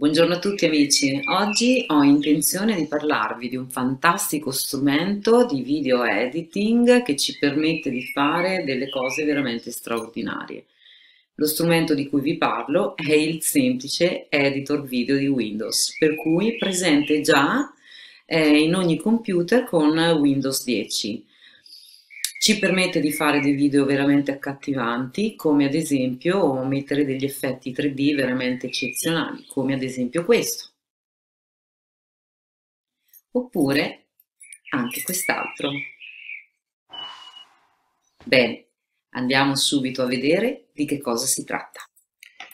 Buongiorno a tutti amici, oggi ho intenzione di parlarvi di un fantastico strumento di video editing che ci permette di fare delle cose veramente straordinarie. Lo strumento di cui vi parlo è il semplice editor video di Windows, per cui presente già eh, in ogni computer con Windows 10. Ci permette di fare dei video veramente accattivanti, come ad esempio mettere degli effetti 3D veramente eccezionali, come ad esempio questo. Oppure anche quest'altro. Bene, andiamo subito a vedere di che cosa si tratta.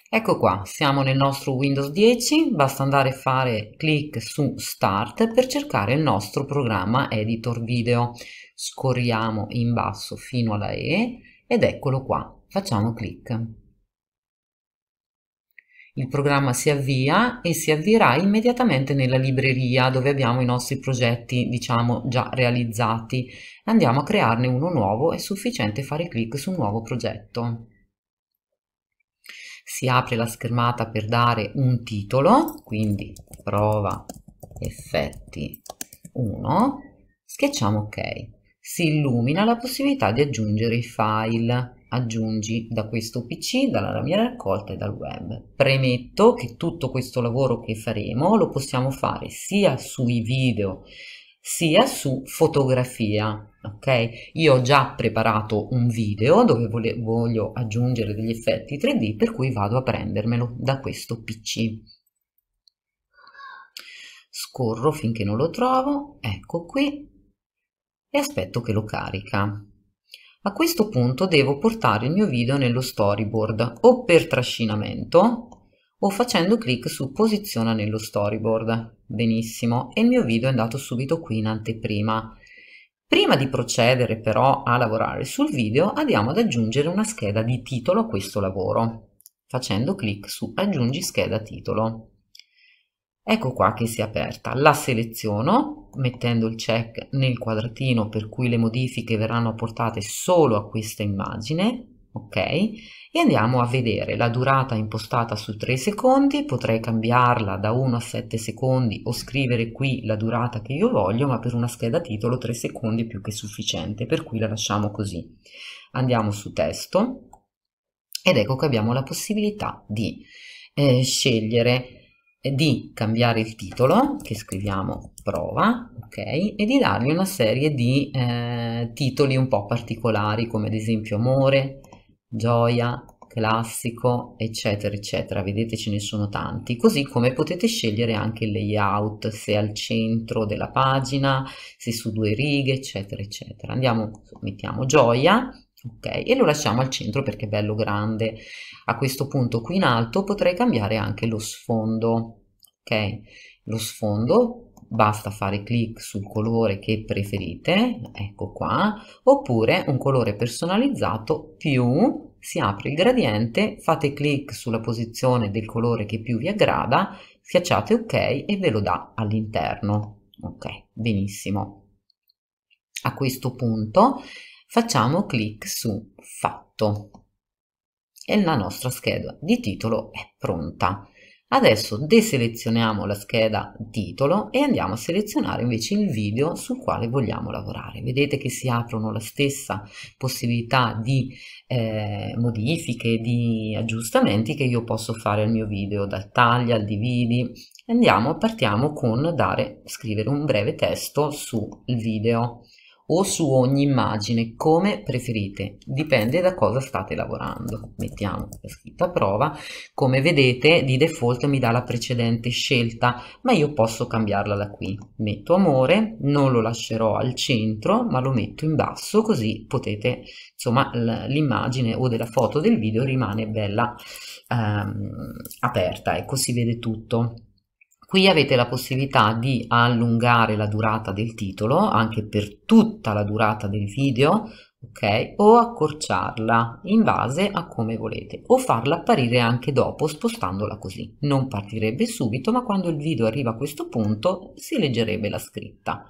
Ecco qua, siamo nel nostro Windows 10, basta andare a fare clic su Start per cercare il nostro programma editor video scorriamo in basso fino alla E ed eccolo qua, facciamo clic. Il programma si avvia e si avvierà immediatamente nella libreria dove abbiamo i nostri progetti, diciamo, già realizzati. Andiamo a crearne uno nuovo, è sufficiente fare clic su nuovo progetto. Si apre la schermata per dare un titolo, quindi prova effetti 1, schiacciamo ok si illumina la possibilità di aggiungere i file aggiungi da questo PC, dalla mia raccolta e dal web. Premetto che tutto questo lavoro che faremo lo possiamo fare sia sui video sia su fotografia, ok? Io ho già preparato un video dove voglio aggiungere degli effetti 3D per cui vado a prendermelo da questo PC. Scorro finché non lo trovo, ecco qui, e aspetto che lo carica. A questo punto devo portare il mio video nello storyboard o per trascinamento o facendo clic su posiziona nello storyboard. Benissimo, e il mio video è andato subito qui in anteprima. Prima di procedere però a lavorare sul video andiamo ad aggiungere una scheda di titolo a questo lavoro facendo clic su aggiungi scheda titolo. Ecco qua che si è aperta, la seleziono mettendo il check nel quadratino per cui le modifiche verranno apportate solo a questa immagine, ok? E andiamo a vedere la durata impostata su 3 secondi, potrei cambiarla da 1 a 7 secondi o scrivere qui la durata che io voglio, ma per una scheda titolo 3 secondi è più che sufficiente, per cui la lasciamo così. Andiamo su testo ed ecco che abbiamo la possibilità di eh, scegliere di cambiare il titolo, che scriviamo prova, ok, e di dargli una serie di eh, titoli un po' particolari, come ad esempio amore, gioia, classico, eccetera, eccetera. Vedete ce ne sono tanti, così come potete scegliere anche il layout, se al centro della pagina, se su due righe, eccetera, eccetera. Andiamo, mettiamo gioia, ok e lo lasciamo al centro perché è bello grande a questo punto qui in alto potrei cambiare anche lo sfondo ok lo sfondo basta fare clic sul colore che preferite ecco qua oppure un colore personalizzato più si apre il gradiente fate clic sulla posizione del colore che più vi aggrada schiacciate ok e ve lo dà all'interno ok benissimo a questo punto facciamo clic su Fatto e la nostra scheda di titolo è pronta. Adesso deselezioniamo la scheda titolo e andiamo a selezionare invece il video sul quale vogliamo lavorare. Vedete che si aprono la stessa possibilità di eh, modifiche, di aggiustamenti che io posso fare al mio video, dal taglio al dividi. Andiamo, partiamo con dare, scrivere un breve testo sul video o su ogni immagine, come preferite, dipende da cosa state lavorando. Mettiamo la scritta prova, come vedete di default mi dà la precedente scelta, ma io posso cambiarla da qui. Metto amore, non lo lascerò al centro, ma lo metto in basso così potete, insomma, l'immagine o della foto del video rimane bella ehm, aperta, ecco si vede tutto. Qui avete la possibilità di allungare la durata del titolo anche per tutta la durata del video, ok? O accorciarla in base a come volete o farla apparire anche dopo spostandola così. Non partirebbe subito, ma quando il video arriva a questo punto si leggerebbe la scritta.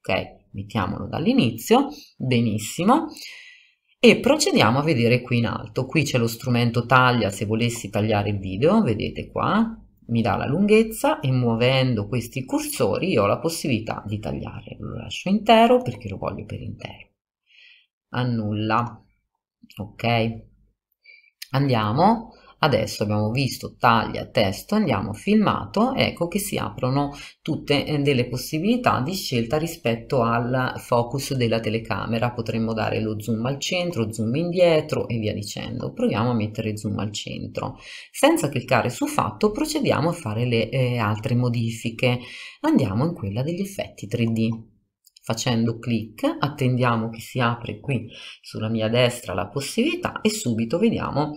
Ok? Mettiamolo dall'inizio. Benissimo. E procediamo a vedere qui in alto. Qui c'è lo strumento taglia se volessi tagliare il video, vedete qua, mi dà la lunghezza e muovendo questi cursori io ho la possibilità di tagliare. Lo lascio intero perché lo voglio per intero. Annulla. Ok. Andiamo Adesso abbiamo visto taglia, testo, andiamo filmato, ecco che si aprono tutte eh, delle possibilità di scelta rispetto al focus della telecamera. Potremmo dare lo zoom al centro, zoom indietro e via dicendo. Proviamo a mettere zoom al centro. Senza cliccare su fatto procediamo a fare le eh, altre modifiche. Andiamo in quella degli effetti 3D facendo clic attendiamo che si apre qui sulla mia destra la possibilità e subito vediamo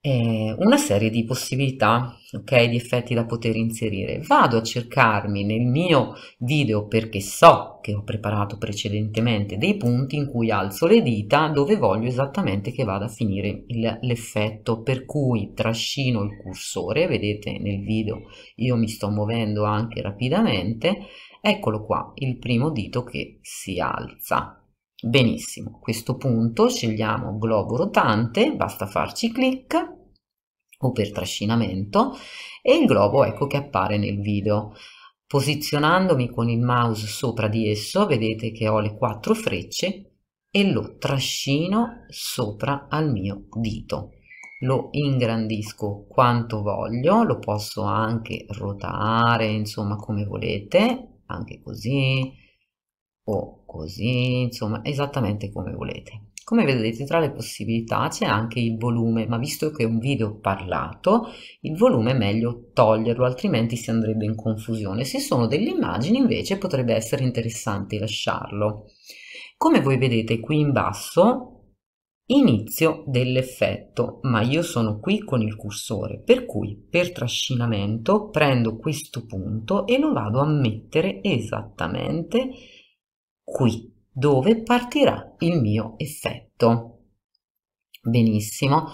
eh, una serie di possibilità, ok, di effetti da poter inserire. Vado a cercarmi nel mio video perché so che ho preparato precedentemente dei punti in cui alzo le dita dove voglio esattamente che vada a finire l'effetto, per cui trascino il cursore, vedete nel video io mi sto muovendo anche rapidamente, eccolo qua, il primo dito che si alza. Benissimo, a questo punto scegliamo globo rotante, basta farci clic o per trascinamento e il globo ecco che appare nel video. Posizionandomi con il mouse sopra di esso vedete che ho le quattro frecce e lo trascino sopra al mio dito. Lo ingrandisco quanto voglio, lo posso anche rotare insomma come volete, anche così, o così, insomma, esattamente come volete. Come vedete tra le possibilità c'è anche il volume, ma visto che è un video parlato, il volume è meglio toglierlo, altrimenti si andrebbe in confusione. Se sono delle immagini invece potrebbe essere interessante lasciarlo. Come voi vedete qui in basso, inizio dell'effetto, ma io sono qui con il cursore, per cui per trascinamento prendo questo punto e lo vado a mettere esattamente qui dove partirà il mio effetto. Benissimo,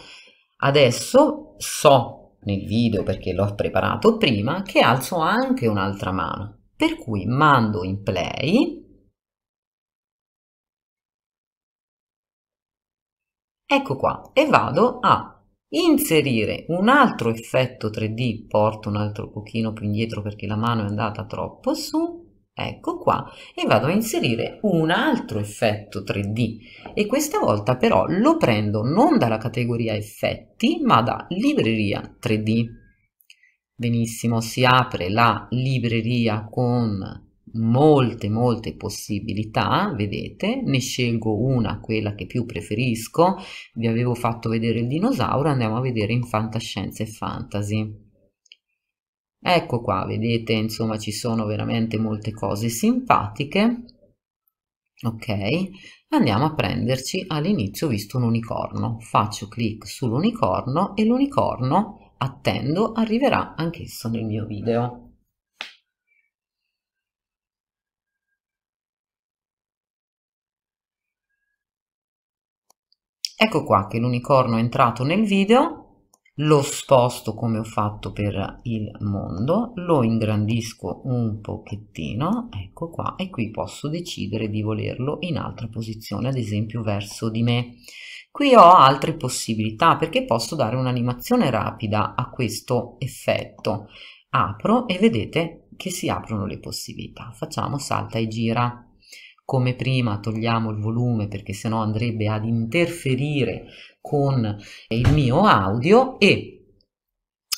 adesso so nel video perché l'ho preparato prima che alzo anche un'altra mano, per cui mando in play Ecco qua, e vado a inserire un altro effetto 3D, porto un altro pochino più indietro perché la mano è andata troppo su, Ecco qua e vado a inserire un altro effetto 3D e questa volta però lo prendo non dalla categoria effetti ma da libreria 3D. Benissimo, si apre la libreria con molte molte possibilità vedete ne scelgo una quella che più preferisco vi avevo fatto vedere il dinosauro andiamo a vedere in fantascienza e fantasy Ecco qua, vedete, insomma, ci sono veramente molte cose simpatiche. Ok, andiamo a prenderci all'inizio visto un unicorno. Faccio clic sull'unicorno e l'unicorno, attendo, arriverà anch'esso nel mio video. Ecco qua che l'unicorno è entrato nel video lo sposto come ho fatto per il mondo, lo ingrandisco un pochettino, ecco qua, e qui posso decidere di volerlo in altra posizione, ad esempio verso di me. Qui ho altre possibilità perché posso dare un'animazione rapida a questo effetto. Apro e vedete che si aprono le possibilità. Facciamo salta e gira. Come prima togliamo il volume perché sennò andrebbe ad interferire con il mio audio e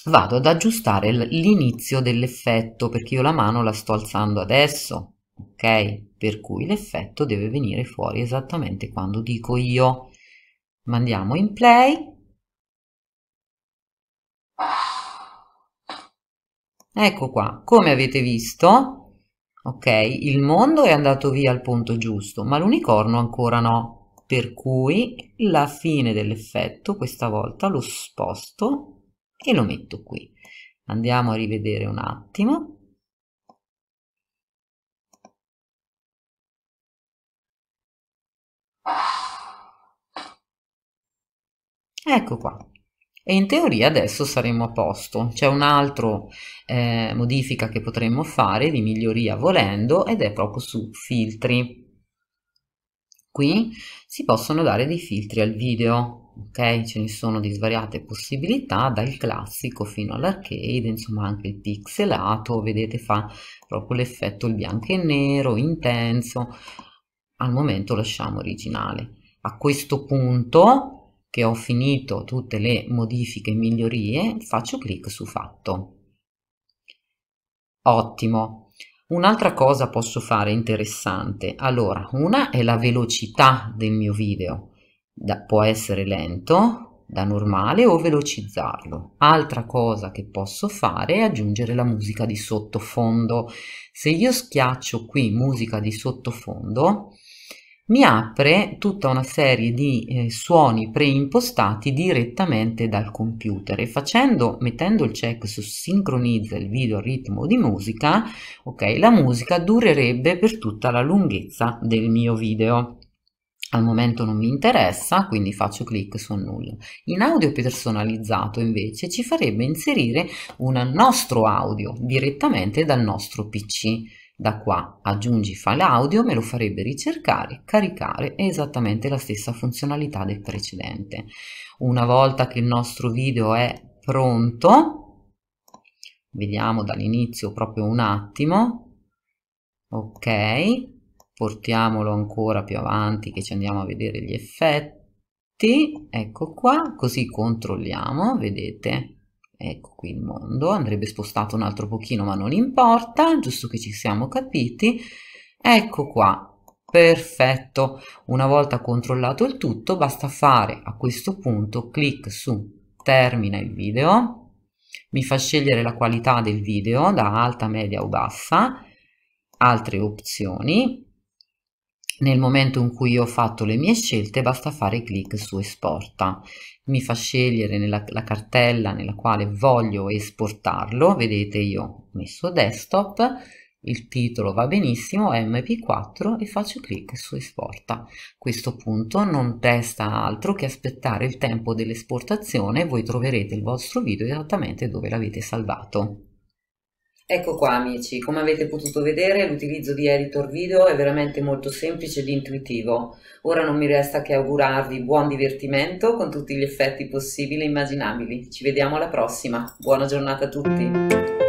vado ad aggiustare l'inizio dell'effetto perché io la mano la sto alzando adesso ok per cui l'effetto deve venire fuori esattamente quando dico io mandiamo in play ecco qua come avete visto ok il mondo è andato via al punto giusto ma l'unicorno ancora no per cui la fine dell'effetto questa volta lo sposto e lo metto qui andiamo a rivedere un attimo ecco qua e in teoria adesso saremo a posto c'è un'altra eh, modifica che potremmo fare di miglioria volendo ed è proprio su filtri Qui si possono dare dei filtri al video, ok? Ce ne sono di svariate possibilità, dal classico fino all'arcade, insomma anche il pixelato, vedete fa proprio l'effetto il bianco e nero, intenso, al momento lasciamo originale. A questo punto che ho finito tutte le modifiche e migliorie, faccio clic su fatto. Ottimo, Un'altra cosa posso fare interessante. Allora, una è la velocità del mio video. Da, può essere lento, da normale o velocizzarlo. Altra cosa che posso fare è aggiungere la musica di sottofondo. Se io schiaccio qui musica di sottofondo, mi apre tutta una serie di eh, suoni preimpostati direttamente dal computer e facendo, mettendo il check su sincronizza il video al ritmo di musica, ok, la musica durerebbe per tutta la lunghezza del mio video. Al momento non mi interessa, quindi faccio clic su nulla. In audio personalizzato invece ci farebbe inserire un nostro audio direttamente dal nostro PC da qua aggiungi file audio, me lo farebbe ricercare, caricare è esattamente la stessa funzionalità del precedente. Una volta che il nostro video è pronto, vediamo dall'inizio proprio un attimo, ok, portiamolo ancora più avanti che ci andiamo a vedere gli effetti, ecco qua, così controlliamo, vedete, ecco qui il mondo, andrebbe spostato un altro pochino ma non importa, giusto che ci siamo capiti, ecco qua, perfetto, una volta controllato il tutto basta fare a questo punto clic su termina il video, mi fa scegliere la qualità del video da alta, media o bassa, altre opzioni, nel momento in cui io ho fatto le mie scelte basta fare clic su esporta. Mi fa scegliere nella, la cartella nella quale voglio esportarlo, vedete io ho messo desktop, il titolo va benissimo, mp4 e faccio clic su esporta. A questo punto non resta altro che aspettare il tempo dell'esportazione, voi troverete il vostro video esattamente dove l'avete salvato. Ecco qua amici, come avete potuto vedere l'utilizzo di editor video è veramente molto semplice ed intuitivo. Ora non mi resta che augurarvi buon divertimento con tutti gli effetti possibili e immaginabili. Ci vediamo alla prossima, buona giornata a tutti!